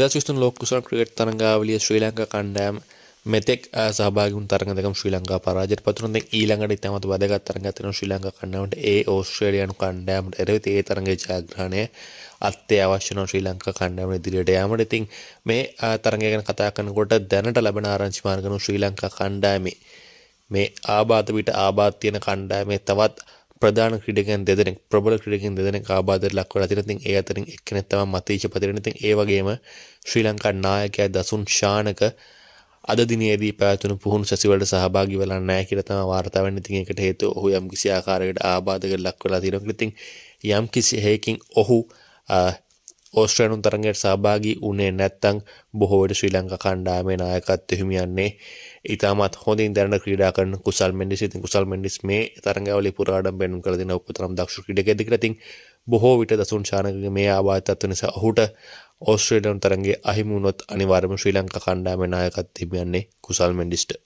දෙදශිස්තුන් ලෝක්කුසන් cricket තරංගාවලිය ශ්‍රී ලංකා කණ්ඩෑම් මෙතෙක් සහභාගුන් තරගදක ශ්‍රී ලංකා පරාජයට පතුරන ඊළඟට ඉතමත වැදගත් තරගතන ශ්‍රී ලංකා කණ්ඩාවට ඒ ඕස්ට්‍රේලියනු කණ්ඩෑමට එරවිත ඒ තරගේ ජාග්‍රහණය අත්තේ අවශ්‍යන ශ්‍රී ලංකා කණ්ඩෑම ඉදිරියට යාමට ඉතින් මේ තරගය ගැන කතා කරනකොට දැනට ලැබෙන ආරංචි මාර්ගන ශ්‍රී ලංකා කණ්ඩායමේ මේ ආබාධ පිට ආබාධ තියෙන කණ්ඩායමේ තවත් ප්‍රධාන ක්‍රඩකන් දෙදෙනෙක් ප්‍රබල ක්‍රඩකින් දෙදෙන ආබාදර ලක්වල තිනතින් ඒ අතරින් එක්කනෙත්තම මතේශ පතිරනතින් ඒවගේම ශ්‍රී ලංකා නායකය දසුන් ශානක අද දිනේදී පැවතුන පුහුණු සැසිවලට සහභාගි වෙලා නෑ කියලා තමයි වාර්තා වෙන්නේ. ඉතින් ඒකට හේතුව ඔහු යම් කිසි ආකාරයකට ආබාධයකට ලක් වෙලා තියෙනවා. ඉතින් යම් කිසි හේකින් ඔහු ඕස්ට්‍රේනුම් තරගයට සහභාගී වුණේ නැත්තං බොහෝවට ශ්‍රී ලංකා කණ්ඩායමේ නායකත්වය හිමියන්නේ ඉතාමත් හොඳින් දැනට ක්‍රීඩා කරන කුසල් මෙන්ඩිස් ඉතින් කුසල් මෙන්ඩිස් මේ තරඟවලේ පුරාඩම් පෙන්නුම් කළ දෙන උපතරම් දක්ෂ ක්‍රීඩකයෙක් කියලා ඉතින් බොහෝ විට දසුන් ශානකගේ මේ ආබාධිතත්ව නිසා ඔහුට ඕස්ට්‍රේලියානු තරඟයේ අහිමි වුණොත් අනිවාර්යයෙන්ම ශ්‍රී ලංකා කණ්ඩායමේ නායකත්වය හිමියන්නේ කුසල් මෙන්ඩිස්ට